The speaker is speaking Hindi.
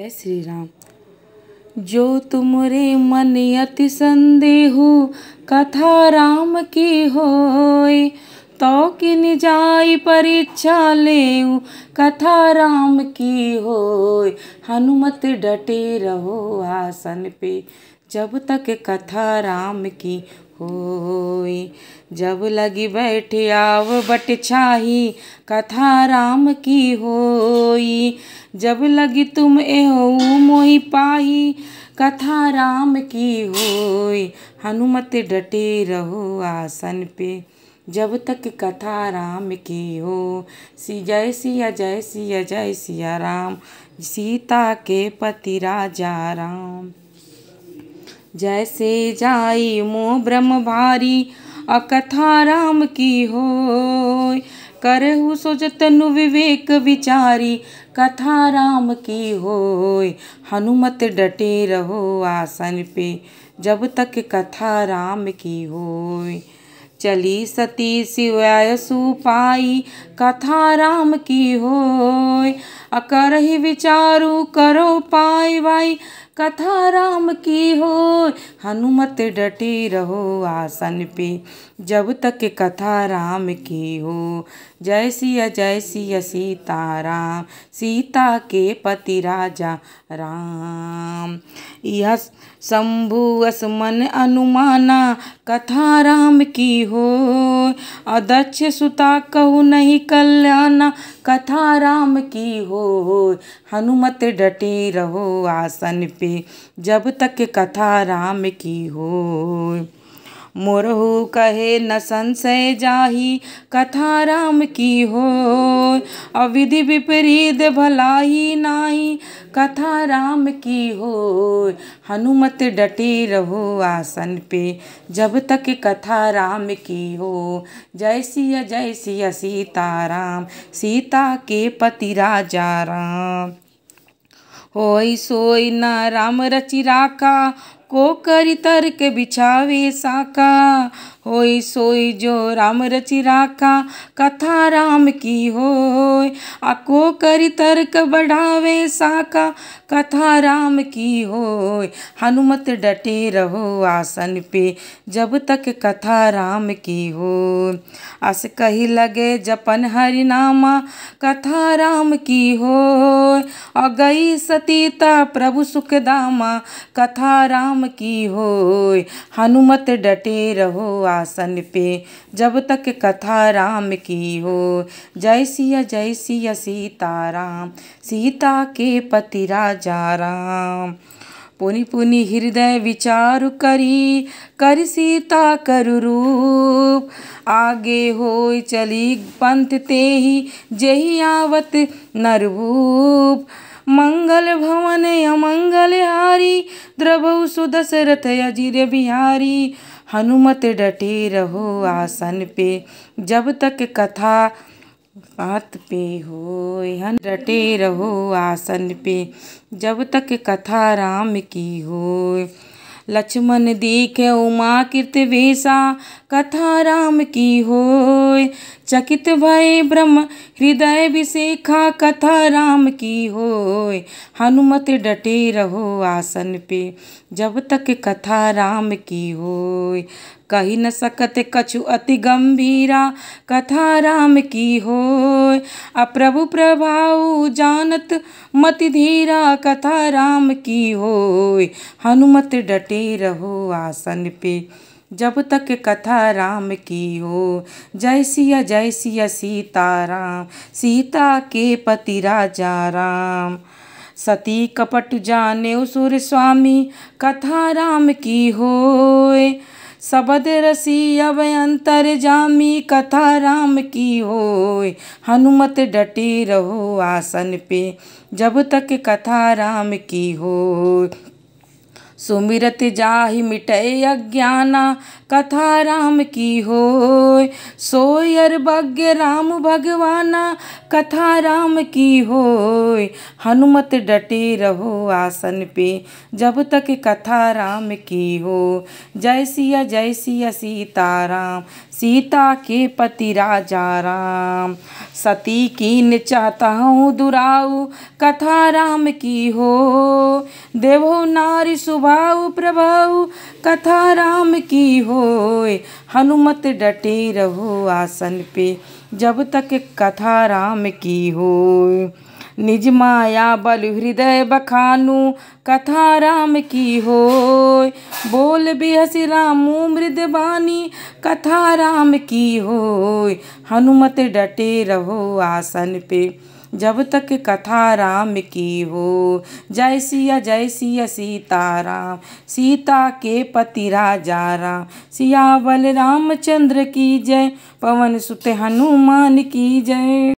जय श्री राम जो रे मन अति संदेह कथा राम की होय तो किन जाय परीक्षा ले कथा राम की होय हनुमत डटे रहो आसन पे जब तक कथा राम की हो होई जब लगी आव बट छाही कथा राम की होई जब लगी तुम एहो मोहि पाही कथा राम की होई हनुमत डटे रहो आसन पे जब तक कथा राम की हो सी जय सिया जय सिया जय सिया राम सीता के पति राजा राम जैसे जाई मो ब्रह्म भारी आ कथा राम की हो करहु सो जतनु विवेक विचारी कथा राम की होय हनुमत डटे रहो आसन पे जब तक कथा राम की होय चली सती सिवाय सुपाई कथा राम की होय ही विचारू करो पाई वाई कथा राम की हो हनुमत डटे रहो आसन पे जब तक कथा राम की हो जय सिया जय सिया सीता राम सीता के पति राजा राम यह शंभु असमन अनुमाना कथा राम की हो अदक्ष सुता कहू नहीं कल्याणा कथा राम की हो हनुमत डटे रहो आसन पे जब तक कथा राम की हो मोरहु कहे न संशय जाही कथा राम की हो अविधि विपरीत भलाई नाही कथा राम की हो हनुमत डटे रहो आसन पे जब तक कथा राम की हो जय सिया जय सिया सीता राम सीता के पति राजा राम होई सोई न राम रचि राका को कर तर्क बिछावे साका होई सोई जो राम रचि राखा कथा राम की होय आको करी तर्क बढ़ावे साका कथा राम की होय हनुमत डटे रहो आसन पे जब तक कथा राम की हो अस कही लगे जपन हरिनामा कथा राम की हो गई सतीता प्रभु सुखदामा कथा राम की होय हनुमत डटे रहो आसन पे जब तक कथा राम की हो जय सिया जय सिया सीता राम सीता के पति राजा राम पुनि पुनि हृदय विचार करी कर सीता करु रूप आगे हो चली पंथ ते ही जही आवत नरभूप मंगल भवन अमंगल हारी द्रभु सुदशरथ अजीर बिहारी हनुमत डटे रहो आसन पे जब तक कथा पात पे हो हन डटे रहो आसन पे जब तक कथा राम की हो लक्ष्मण देख उमा कृत वेशा कथा राम की होय चकित भय ब्रह्म हृदय विशेखा कथा राम की होय हनुमत डटे रहो आसन पे जब तक कथा राम की होय कही न सकत कछु अति गंभीरा कथा राम की हो आ प्रभु प्रभाव जानत मति धीरा कथा राम की हो हनुमत डटे रहो आसन पे जब तक कथा राम की हो जय सिया जय सिया सीता राम सीता के पति राजा राम सती कपट जाने सुर स्वामी कथा राम की होए सबद रसी अब अंतर जामी कथा राम की होय हनुमत डटे रहो आसन पे जब तक कथा राम की होय सुमिरत जाहि मिटय अज्ञाना कथा राम की हो सोयर भग्य राम भगवाना कथा राम की हो हनुमत डटे रहो आसन पे जब तक कथा राम की हो जय सिया जय सिया सीता राम सीता के पति राजा राम सती की न चाहता हूँ दुराऊ कथा राम की हो देवो नारी सुभाऊ प्रभाऊ कथा राम की हो हनुमत डटे रहो आसन पे जब तक कथा राम की हो निज माया बल हृदय बखानु कथा राम की हो बोल बिहसी रामू मृद बानी कथा राम की हो हनुमत डटे रहो आसन पे जब तक कथा राम की हो जय सिया जय सिया सीता राम सीता के पति राजा राम सियावल रामचंद्र की जय पवन सुत हनुमान की जय